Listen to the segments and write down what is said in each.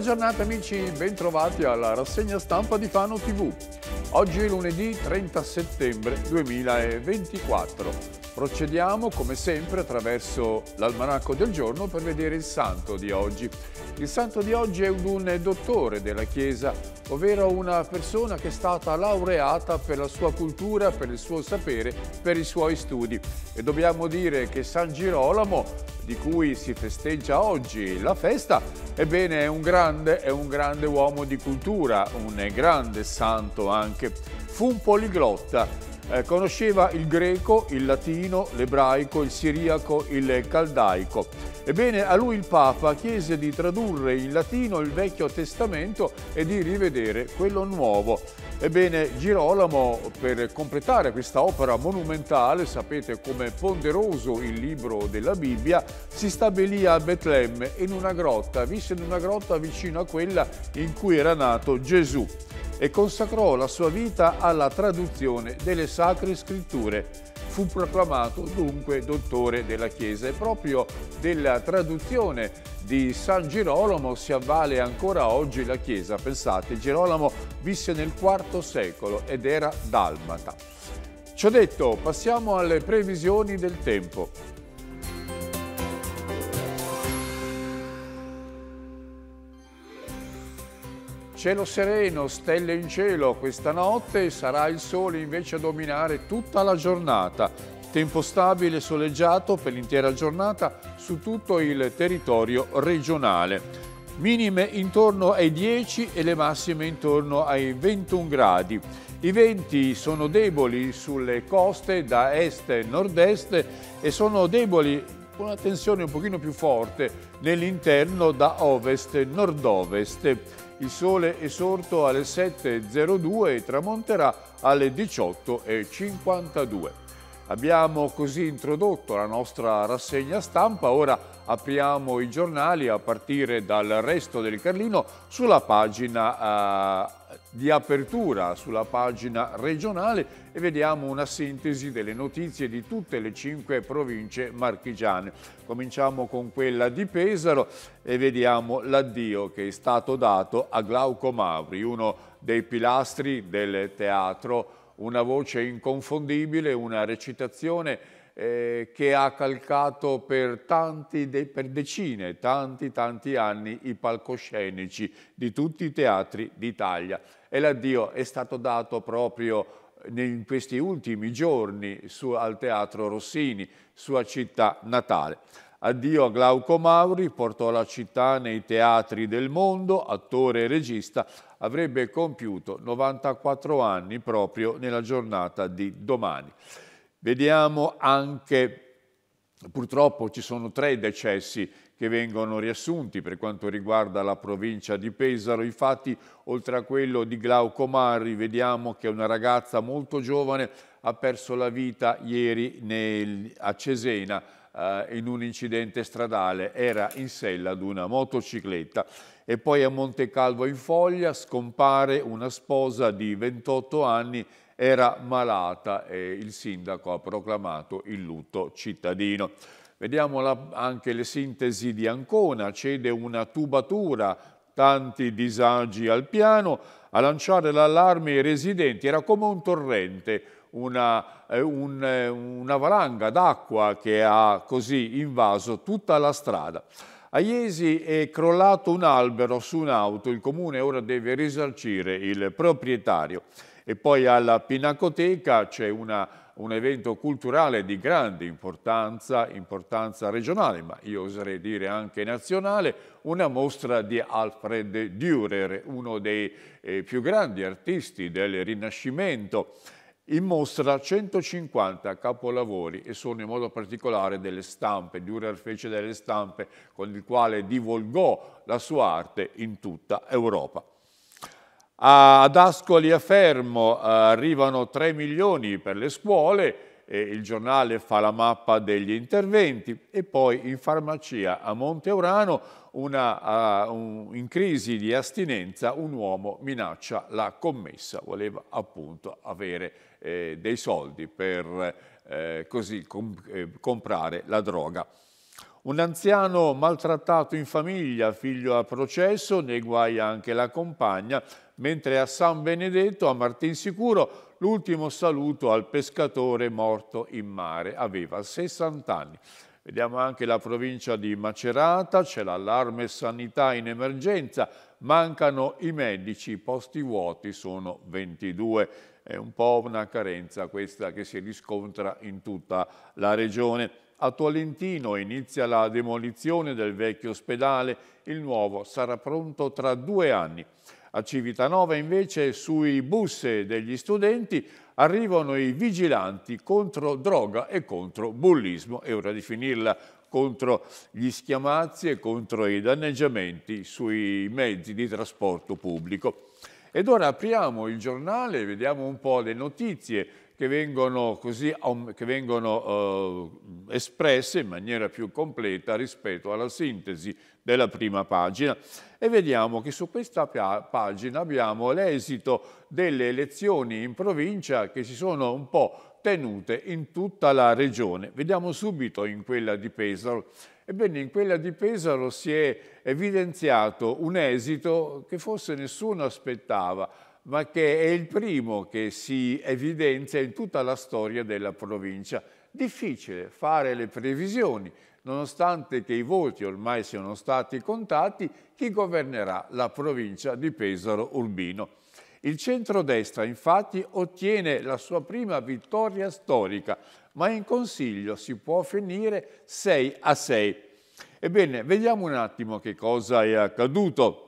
Buona giornata amici, bentrovati alla rassegna stampa di Fano TV. Oggi è lunedì 30 settembre 2024. Procediamo come sempre attraverso l'almanacco del giorno per vedere il santo di oggi. Il santo di oggi è un dottore della Chiesa, ovvero una persona che è stata laureata per la sua cultura, per il suo sapere, per i suoi studi. E dobbiamo dire che San Girolamo, di cui si festeggia oggi la festa, ebbene è un grande, è un grande uomo di cultura, un grande santo anche. Fu un poliglotta eh, conosceva il greco, il latino, l'ebraico, il siriaco, il caldaico. Ebbene, a lui il Papa chiese di tradurre in latino il Vecchio Testamento e di rivedere quello nuovo. Ebbene, Girolamo, per completare questa opera monumentale, sapete come ponderoso il libro della Bibbia, si stabilì a Betlemme in una grotta, visse in una grotta vicino a quella in cui era nato Gesù e consacrò la sua vita alla traduzione delle sacre scritture fu proclamato dunque dottore della Chiesa e proprio della traduzione di San Girolamo si avvale ancora oggi la chiesa. Pensate, Girolamo visse nel IV secolo ed era dalmata. Ciò detto, passiamo alle previsioni del tempo. Cielo sereno, stelle in cielo, questa notte sarà il sole invece a dominare tutta la giornata. Tempo stabile e soleggiato per l'intera giornata su tutto il territorio regionale. Minime intorno ai 10 e le massime intorno ai 21 gradi. I venti sono deboli sulle coste da est e nord-est e sono deboli con una tensione un pochino più forte nell'interno da ovest e nord-ovest. Il sole è sorto alle 7.02 e tramonterà alle 18.52. Abbiamo così introdotto la nostra rassegna stampa, ora apriamo i giornali a partire dal resto del Carlino sulla pagina eh, di apertura, sulla pagina regionale e vediamo una sintesi delle notizie di tutte le cinque province marchigiane. Cominciamo con quella di Pesaro e vediamo l'addio che è stato dato a Glauco Mauri, uno dei pilastri del teatro una voce inconfondibile, una recitazione eh, che ha calcato per, tanti, de, per decine, tanti, tanti anni i palcoscenici di tutti i teatri d'Italia. E l'addio è stato dato proprio in questi ultimi giorni su, al Teatro Rossini, sua città natale. Addio a Glauco Mauri, portò la città nei teatri del mondo, attore e regista, avrebbe compiuto 94 anni proprio nella giornata di domani. Vediamo anche, purtroppo ci sono tre decessi che vengono riassunti per quanto riguarda la provincia di Pesaro. Infatti, oltre a quello di Glauco Marri, vediamo che una ragazza molto giovane ha perso la vita ieri nel, a Cesena eh, in un incidente stradale, era in sella ad una motocicletta e poi a Monte Calvo in Foglia scompare una sposa di 28 anni era malata e il sindaco ha proclamato il lutto cittadino. Vediamo la, anche le sintesi di Ancona, cede una tubatura, tanti disagi al piano, a lanciare l'allarme ai residenti era come un torrente, una, eh, un, eh, una valanga d'acqua che ha così invaso tutta la strada. A Iesi è crollato un albero su un'auto, il comune ora deve risarcire il proprietario. E poi alla Pinacoteca c'è un evento culturale di grande importanza, importanza regionale, ma io oserei dire anche nazionale, una mostra di Alfred Dürer, uno dei eh, più grandi artisti del Rinascimento in mostra 150 capolavori e sono in modo particolare delle stampe, Dürer fece delle stampe con il quale divulgò la sua arte in tutta Europa. Ad Ascoli a Fermo eh, arrivano 3 milioni per le scuole, eh, il giornale fa la mappa degli interventi e poi in farmacia a Monteurano, una, uh, un, in crisi di astinenza, un uomo minaccia la commessa, voleva appunto avere eh, dei soldi per eh, così comp eh, comprare la droga. Un anziano maltrattato in famiglia, figlio a processo, nei guai anche la compagna, mentre a San Benedetto, a Martinsicuro, l'ultimo saluto al pescatore morto in mare, aveva 60 anni. Vediamo anche la provincia di Macerata, c'è l'allarme sanità in emergenza, mancano i medici, i posti vuoti sono 22. È un po' una carenza questa che si riscontra in tutta la regione. A Tolentino inizia la demolizione del vecchio ospedale, il nuovo sarà pronto tra due anni. A Civitanova invece sui bus degli studenti arrivano i vigilanti contro droga e contro bullismo. È ora di finirla contro gli schiamazzi e contro i danneggiamenti sui mezzi di trasporto pubblico. Ed ora apriamo il giornale e vediamo un po' le notizie che vengono, così, che vengono eh, espresse in maniera più completa rispetto alla sintesi della prima pagina e vediamo che su questa pagina abbiamo l'esito delle elezioni in provincia che si sono un po' tenute in tutta la regione. Vediamo subito in quella di Pesaro. Ebbene, in quella di Pesaro si è evidenziato un esito che forse nessuno aspettava, ma che è il primo che si evidenzia in tutta la storia della provincia. Difficile fare le previsioni, Nonostante che i voti ormai siano stati contati, chi governerà la provincia di Pesaro Urbino? Il centrodestra infatti ottiene la sua prima vittoria storica, ma in Consiglio si può finire 6 a 6. Ebbene, vediamo un attimo che cosa è accaduto.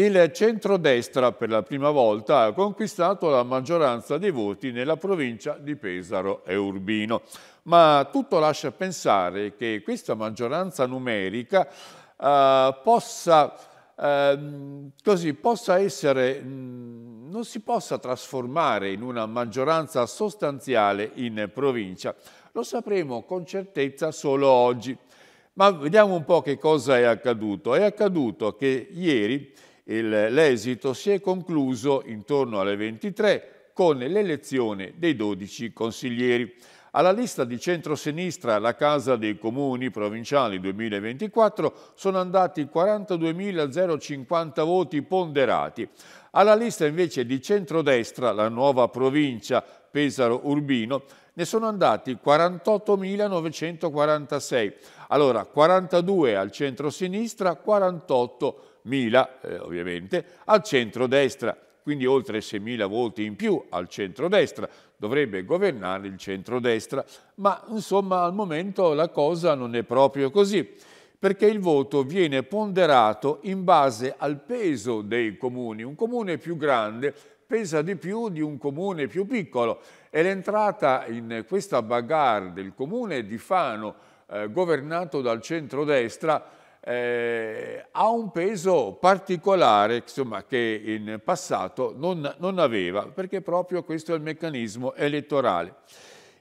Il centrodestra per la prima volta ha conquistato la maggioranza dei voti nella provincia di Pesaro e Urbino, ma tutto lascia pensare che questa maggioranza numerica eh, possa, eh, così, possa essere, mh, mm, non si possa trasformare in una maggioranza sostanziale in provincia. Lo sapremo con certezza solo oggi. Ma vediamo un po' che cosa è accaduto. È accaduto che ieri l'esito si è concluso intorno alle 23 con l'elezione dei 12 consiglieri. Alla lista di centrosinistra la Casa dei Comuni Provinciali 2024 sono andati 42.050 voti ponderati. Alla lista invece di centrodestra, la nuova provincia Pesaro Urbino, ne sono andati 48.946. Allora 42 al centro-sinistra, 48 eh, ovviamente, al centro-destra, quindi oltre 6.000 voti in più al centro-destra, dovrebbe governare il centro-destra, ma insomma al momento la cosa non è proprio così, perché il voto viene ponderato in base al peso dei comuni. Un comune più grande pesa di più di un comune più piccolo e l'entrata in questa bagarre del comune di Fano, eh, governato dal centro-destra, eh, ha un peso particolare insomma, che in passato non, non aveva, perché proprio questo è il meccanismo elettorale.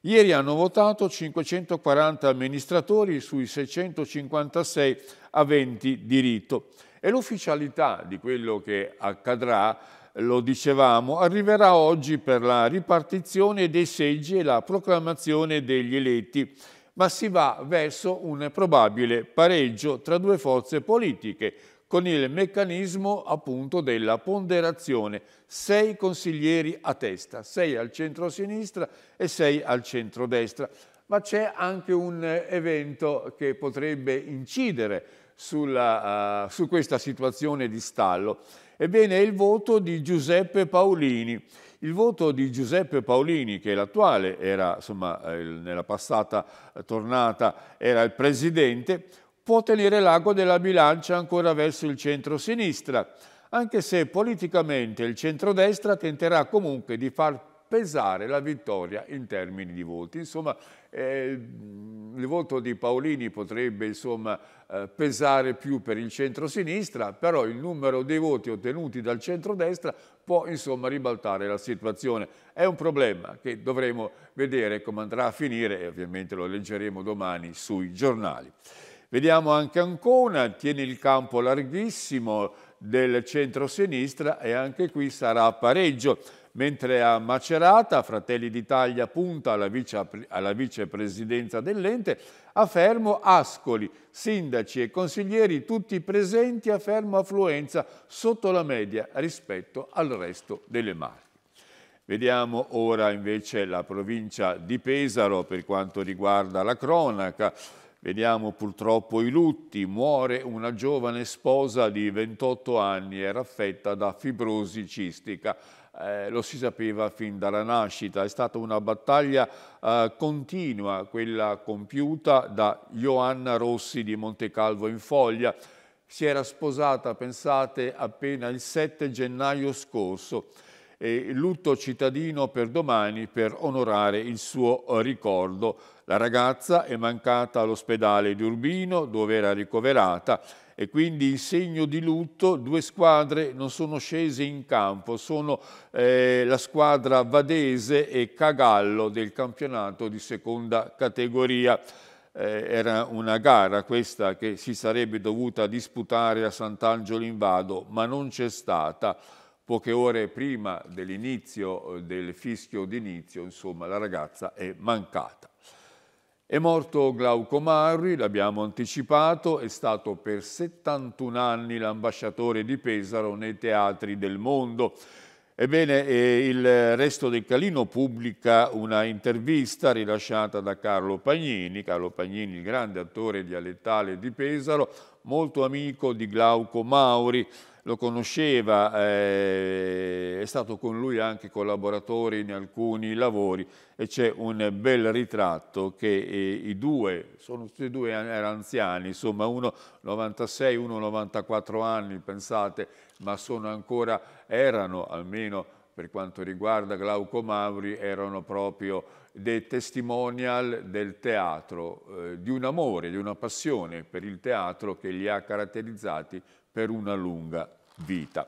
Ieri hanno votato 540 amministratori sui 656 aventi diritto e l'ufficialità di quello che accadrà, lo dicevamo, arriverà oggi per la ripartizione dei seggi e la proclamazione degli eletti ma si va verso un probabile pareggio tra due forze politiche con il meccanismo appunto della ponderazione, sei consiglieri a testa, sei al centro-sinistra e sei al centro-destra. Ma c'è anche un evento che potrebbe incidere sulla, uh, su questa situazione di stallo. Ebbene, è il voto di Giuseppe Paolini, il voto di Giuseppe Paolini, che l'attuale era, insomma, eh, nella passata tornata era il presidente, può tenere l'ago della bilancia ancora verso il centro-sinistra, anche se politicamente il centrodestra tenterà comunque di far pesare la vittoria in termini di voti. Insomma, Mm, il voto di Paolini potrebbe insomma, eh, pesare più per il centro-sinistra, però il numero dei voti ottenuti dal centro-destra può insomma, ribaltare la situazione. È un problema che dovremo vedere come andrà a finire e ovviamente lo leggeremo domani sui giornali. Vediamo anche Ancona, tiene il campo larghissimo del centro-sinistra e anche qui sarà pareggio. Mentre a Macerata Fratelli d'Italia punta alla, vice, alla vicepresidenza dell'ente, a Fermo Ascoli, sindaci e consiglieri tutti presenti a Fermo affluenza sotto la media rispetto al resto delle Marche. Vediamo ora invece la provincia di Pesaro per quanto riguarda la cronaca. Vediamo purtroppo i lutti, muore una giovane sposa di 28 anni, era affetta da fibrosi cistica eh, lo si sapeva fin dalla nascita, è stata una battaglia eh, continua quella compiuta da Ioanna Rossi di Montecalvo in Foglia, si era sposata, pensate, appena il 7 gennaio scorso e lutto cittadino per domani per onorare il suo ricordo. La ragazza è mancata all'ospedale di Urbino dove era ricoverata e quindi in segno di lutto due squadre non sono scese in campo, sono eh, la squadra Vadese e Cagallo del campionato di seconda categoria. Eh, era una gara questa che si sarebbe dovuta disputare a Sant'Angelo in Vado, ma non c'è stata. Poche ore prima dell'inizio eh, del fischio d'inizio, insomma, la ragazza è mancata. È morto Glauco Marri, l'abbiamo anticipato, è stato per 71 anni l'ambasciatore di Pesaro nei teatri del mondo. Ebbene, eh, il Resto del Calino pubblica una intervista rilasciata da Carlo Pagnini, Carlo Pagnini, il grande attore dialettale di Pesaro, molto amico di Glauco Mauri, lo conosceva, eh, è stato con lui anche collaboratore in alcuni lavori e c'è un bel ritratto che eh, i due, sono tutti e due anziani, insomma uno 96, uno 94 anni, pensate, ma sono ancora, erano almeno per quanto riguarda Glauco Mauri, erano proprio dei testimonial del teatro, eh, di un amore, di una passione per il teatro che li ha caratterizzati per una lunga vita.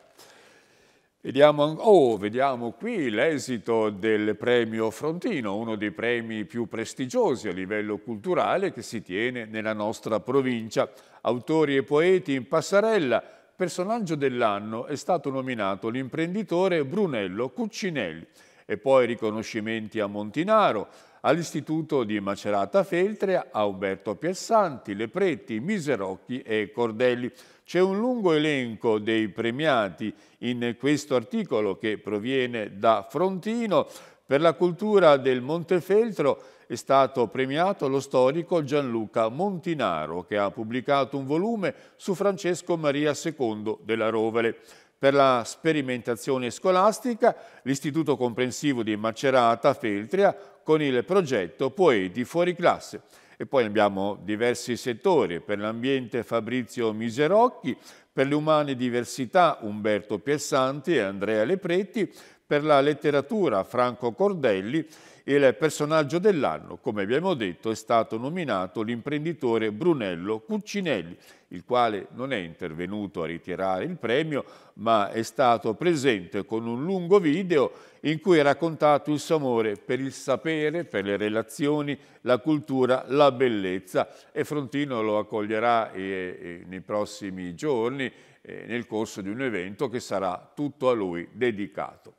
Vediamo, oh, vediamo qui l'esito del premio Frontino, uno dei premi più prestigiosi a livello culturale che si tiene nella nostra provincia. Autori e poeti in passarella, personaggio dell'anno è stato nominato l'imprenditore Brunello Cuccinelli e poi riconoscimenti a Montinaro, all'Istituto di Macerata Feltre, a Umberto Piessanti, Lepretti, Miserocchi e Cordelli. C'è un lungo elenco dei premiati in questo articolo che proviene da Frontino. Per la cultura del Montefeltro è stato premiato lo storico Gianluca Montinaro che ha pubblicato un volume su Francesco Maria II della Rovere. Per la sperimentazione scolastica, l'Istituto Comprensivo di Macerata, Feltria, con il progetto Poeti fuori classe. E poi abbiamo diversi settori, per l'ambiente Fabrizio Miserocchi, per le umane diversità Umberto Piessanti e Andrea Lepretti, per la letteratura Franco Cordelli il personaggio dell'anno, come abbiamo detto, è stato nominato l'imprenditore Brunello Cuccinelli, il quale non è intervenuto a ritirare il premio, ma è stato presente con un lungo video in cui ha raccontato il suo amore per il sapere, per le relazioni, la cultura, la bellezza e Frontino lo accoglierà eh, eh, nei prossimi giorni eh, nel corso di un evento che sarà tutto a lui dedicato.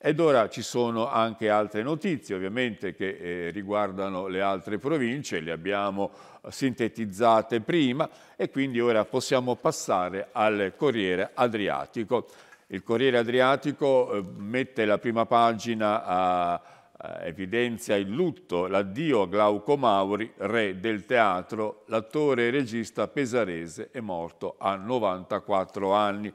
Ed ora ci sono anche altre notizie ovviamente che eh, riguardano le altre province, le abbiamo eh, sintetizzate prima e quindi ora possiamo passare al Corriere Adriatico. Il Corriere Adriatico eh, mette la prima pagina a, a evidenzia il lutto, l'addio a Glauco Mauri, re del teatro, l'attore e regista pesarese è morto a 94 anni.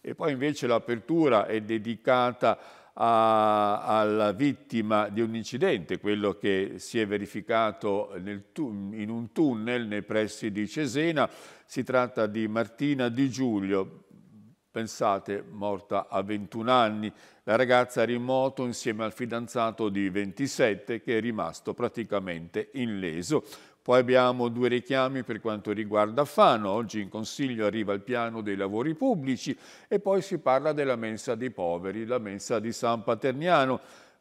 E poi invece l'apertura è dedicata a, alla vittima di un incidente, quello che si è verificato in un tunnel nei pressi di Cesena. Si tratta di Martina Di Giulio, pensate, morta a 21 anni. La ragazza era in insieme al fidanzato di 27 che è rimasto praticamente illeso. Poi abbiamo due richiami per quanto riguarda Fano, oggi in Consiglio arriva il piano dei lavori pubblici e poi si parla della mensa dei poveri, la mensa di San Paterniano,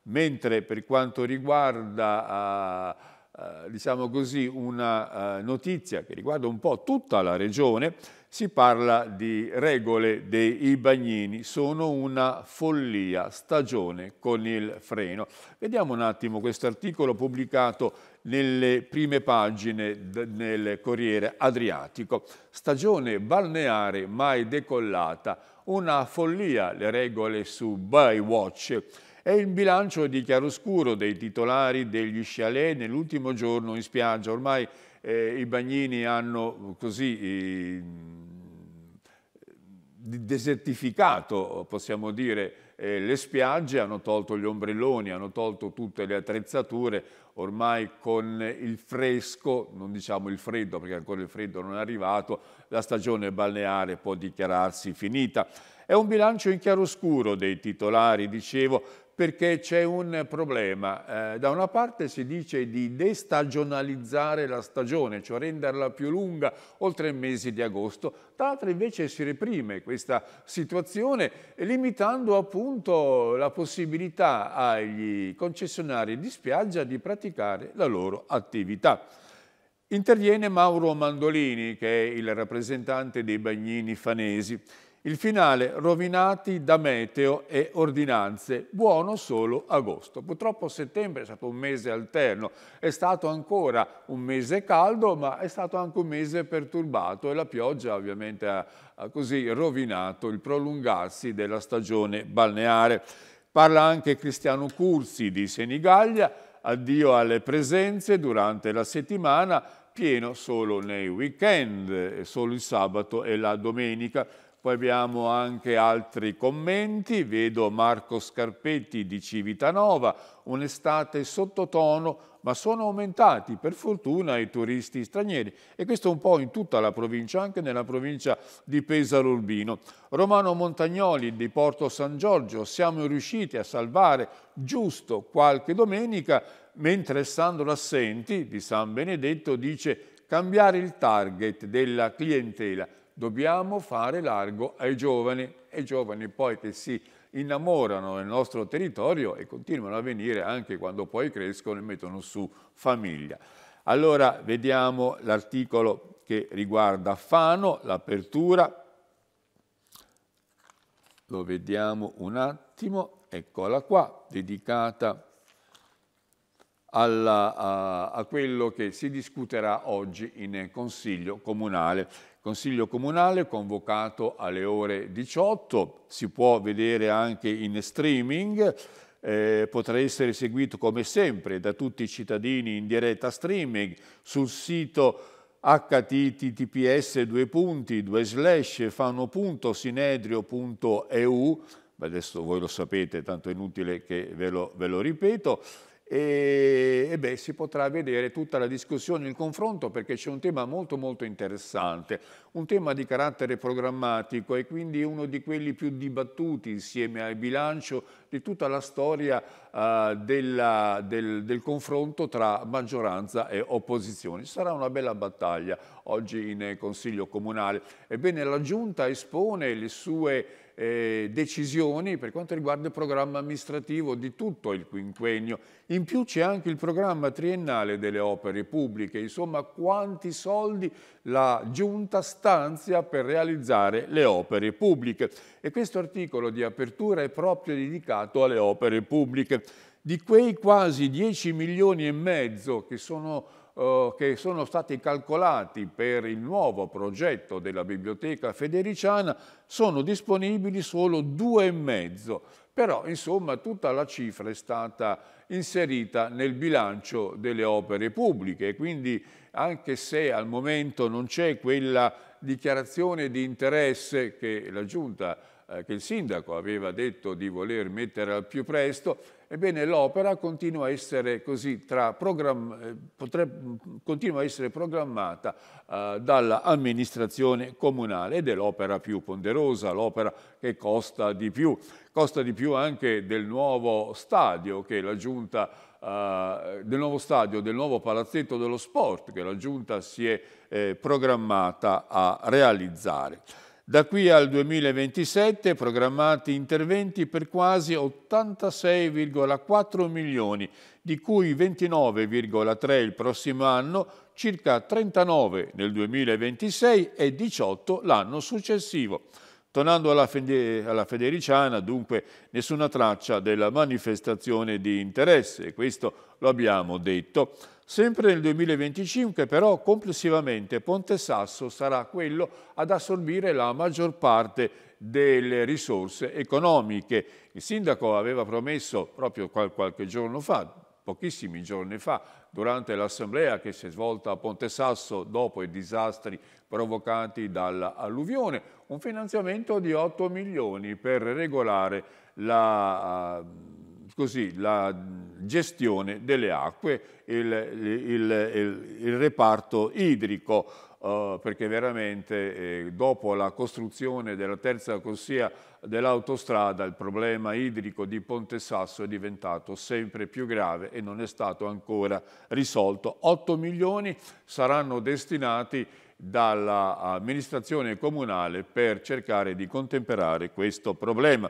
mentre per quanto riguarda eh, eh, diciamo così, una eh, notizia che riguarda un po' tutta la regione, si parla di regole dei bagnini, sono una follia, stagione con il freno. Vediamo un attimo questo articolo pubblicato nelle prime pagine del Corriere Adriatico. Stagione balneare mai decollata, una follia le regole su Baywatch e il bilancio di chiaroscuro dei titolari degli chalet nell'ultimo giorno in spiaggia. Ormai eh, i bagnini hanno così... Eh, desertificato, possiamo dire, eh, le spiagge, hanno tolto gli ombrelloni, hanno tolto tutte le attrezzature, ormai con il fresco, non diciamo il freddo perché ancora il freddo non è arrivato, la stagione balneare può dichiararsi finita. È un bilancio in chiaroscuro dei titolari, dicevo, perché c'è un problema. Eh, da una parte si dice di destagionalizzare la stagione, cioè renderla più lunga, oltre il mese di agosto, dall'altra invece si reprime questa situazione limitando appunto la possibilità agli concessionari di spiaggia di praticare la loro attività. Interviene Mauro Mandolini, che è il rappresentante dei bagnini fanesi, il finale rovinati da meteo e ordinanze, buono solo agosto. Purtroppo settembre è stato un mese alterno, è stato ancora un mese caldo ma è stato anche un mese perturbato e la pioggia ovviamente ha, ha così rovinato il prolungarsi della stagione balneare. Parla anche Cristiano Curzi di Senigallia, addio alle presenze durante la settimana, pieno solo nei weekend, solo il sabato e la domenica. Poi abbiamo anche altri commenti, vedo Marco Scarpetti di Civitanova, un'estate sottotono, ma sono aumentati per fortuna i turisti stranieri e questo un po' in tutta la provincia, anche nella provincia di Pesaro Urbino. Romano Montagnoli di Porto San Giorgio, siamo riusciti a salvare giusto qualche domenica, mentre Sandro Assenti di San Benedetto dice cambiare il target della clientela dobbiamo fare largo ai giovani, e ai giovani poi che si innamorano del nostro territorio e continuano a venire anche quando poi crescono e mettono su famiglia. Allora vediamo l'articolo che riguarda Fano, l'apertura, lo vediamo un attimo, eccola qua, dedicata a alla, a, a quello che si discuterà oggi in Consiglio Comunale. Consiglio Comunale convocato alle ore 18, si può vedere anche in streaming, eh, potrà essere seguito come sempre da tutti i cittadini in diretta streaming sul sito https due punti due slash fanno.sinedrio.eu adesso voi lo sapete tanto è inutile che ve lo, ve lo ripeto e, e beh, si potrà vedere tutta la discussione, il confronto perché c'è un tema molto molto interessante, un tema di carattere programmatico e quindi uno di quelli più dibattuti insieme al bilancio di tutta la storia uh, della, del, del, confronto tra maggioranza e opposizione. Sarà una bella battaglia oggi in Consiglio Comunale. Ebbene la Giunta espone le sue eh, decisioni per quanto riguarda il programma amministrativo di tutto il quinquennio. In più c'è anche il programma triennale delle opere pubbliche, insomma quanti soldi la Giunta stanzia per realizzare le opere pubbliche. E questo articolo di apertura è proprio dedicato alle opere pubbliche. Di quei quasi 10 milioni e mezzo che sono eh, che sono stati calcolati per il nuovo progetto della Biblioteca Federiciana sono disponibili solo due e mezzo, però insomma tutta la cifra è stata inserita nel bilancio delle opere pubbliche quindi anche se al momento non c'è quella dichiarazione di interesse che la Giunta, eh, che il Sindaco aveva detto di voler mettere al più presto, Ebbene, l'opera continua a essere così, eh, potrebbe, continua a essere programmata eh, dall'amministrazione comunale ed è l'opera più ponderosa, l'opera che costa di più. Costa di più anche del nuovo stadio che la Giunta eh, del nuovo stadio, del nuovo palazzetto dello sport che la Giunta si è eh, programmata a realizzare. Da qui al 2027 programmati interventi per quasi 86,4 milioni, di cui 29,3 il prossimo anno, circa 39 nel 2026 e 18 l'anno successivo. Tornando alla, Fede, alla, Federiciana, dunque, nessuna traccia della manifestazione di interesse, questo lo abbiamo detto. Sempre nel 2025 però complessivamente Ponte Sasso sarà quello ad assorbire la maggior parte delle risorse economiche. Il sindaco aveva promesso proprio qualche giorno fa, pochissimi giorni fa, durante l'assemblea che si è svolta a Ponte Sasso dopo i disastri provocati dall'alluvione, un finanziamento di 8 milioni per regolare la, eh, così, la gestione delle acque, il, il, il, il reparto idrico, eh, perché veramente eh, dopo la costruzione della terza corsia dell'autostrada il problema idrico di Ponte Sasso è diventato sempre più grave e non è stato ancora risolto. 8 milioni saranno destinati dall'amministrazione comunale per cercare di contemperare questo problema.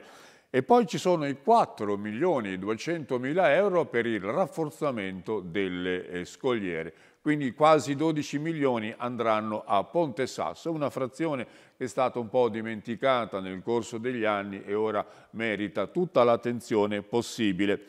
E poi ci sono i 4 milioni e 200 mila euro per il rafforzamento delle eh, scogliere. Quindi quasi 12 milioni andranno a Ponte Sasso, una frazione che è stata un po' dimenticata nel corso degli anni e ora merita tutta l'attenzione possibile.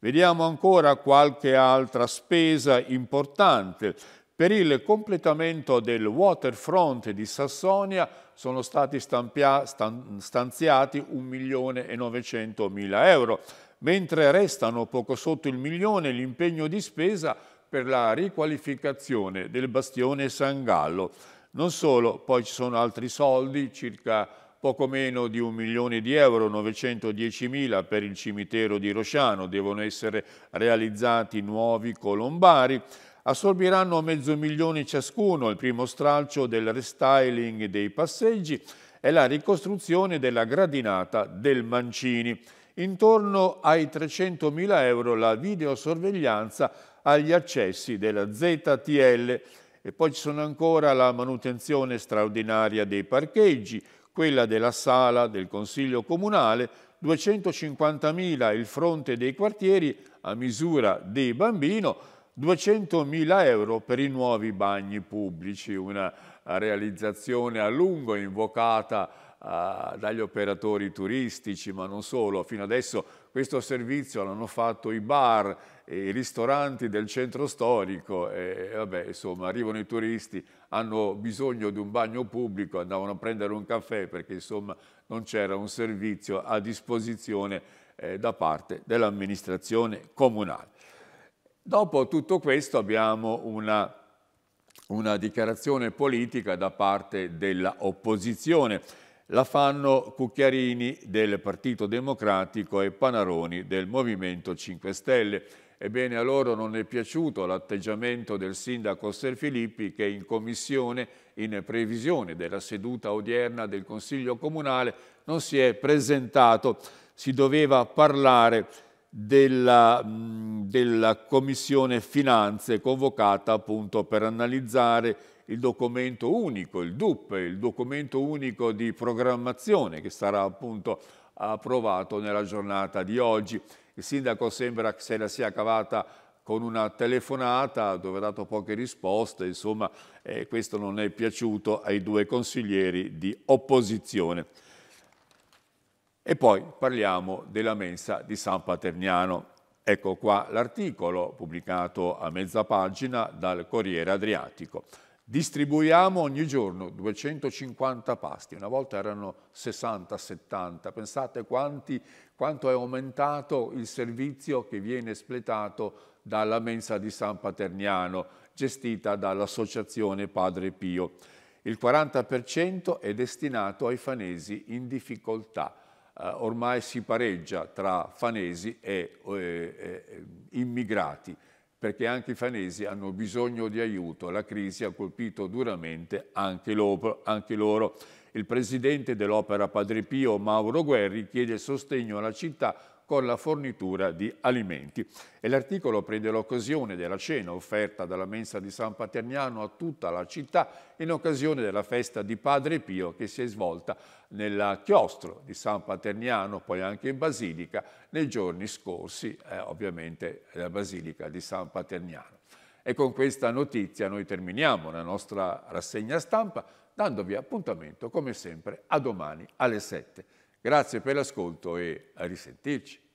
Vediamo ancora qualche altra spesa importante. Per il completamento del waterfront di Sassonia sono stati stampia, stan, stanziati 1.900.000 euro, mentre restano poco sotto il milione l'impegno di spesa per la riqualificazione del bastione San Gallo. Non solo, poi ci sono altri soldi, circa poco meno di un milione di euro, 910 mila per il cimitero di Rosciano, devono essere realizzati nuovi colombari, assorbiranno mezzo milione ciascuno il primo stralcio del restyling dei passeggi e la ricostruzione della gradinata del Mancini. Intorno ai 300.000 euro la videosorveglianza agli accessi della ZTL e poi ci sono ancora la manutenzione straordinaria dei parcheggi, quella della sala del Consiglio Comunale, 250.000 il fronte dei quartieri a misura di bambino, 200.000 euro per i nuovi bagni pubblici, una eh, realizzazione a lungo invocata eh, dagli operatori turistici, ma non solo. Fino adesso questo servizio l'hanno fatto i bar i ristoranti del centro storico e vabbè, insomma, arrivano i turisti, hanno bisogno di un bagno pubblico, andavano a prendere un caffè perché insomma non c'era un servizio a disposizione eh, da parte dell'amministrazione comunale. Dopo tutto questo abbiamo una, una dichiarazione politica da parte dell'opposizione. La fanno Cucchiarini del Partito Democratico e Panaroni del Movimento 5 Stelle. Ebbene, a loro non è piaciuto l'atteggiamento del sindaco Serfilippi che in commissione, in previsione della seduta odierna del Consiglio Comunale, non si è presentato. Si doveva parlare della, della, Commissione Finanze convocata appunto per analizzare il documento unico, il DUP, il documento unico di programmazione che sarà appunto approvato nella giornata di oggi. Il sindaco sembra che se la sia cavata con una telefonata dove ha dato poche risposte, insomma eh, questo non è piaciuto ai due consiglieri di opposizione. E poi parliamo della mensa di San Paterniano. Ecco qua l'articolo pubblicato a mezza pagina dal Corriere Adriatico. Distribuiamo ogni giorno 250 pasti, una volta erano 60-70, pensate quanti, quanto è aumentato il servizio che viene espletato dalla mensa di San Paterniano, gestita dall'Associazione Padre Pio. Il 40% è destinato ai fanesi in difficoltà eh, ormai si pareggia tra fanesi e, e, e immigrati, perché anche i fanesi hanno bisogno di aiuto. La crisi ha colpito duramente anche loro. Anche loro. Il presidente dell'Opera Padre Pio, Mauro Guerri, chiede sostegno alla città con la fornitura di alimenti. E l'articolo prende l'occasione della cena offerta dalla mensa di San Paterniano a tutta la città in occasione della festa di Padre Pio che si è svolta nel chiostro di San Paterniano, poi anche in Basilica, nei giorni scorsi, eh, ovviamente la Basilica di San Paterniano. E con questa notizia noi terminiamo la nostra rassegna stampa dandovi appuntamento come sempre a domani alle 7. Grazie per l'ascolto e a risentirci.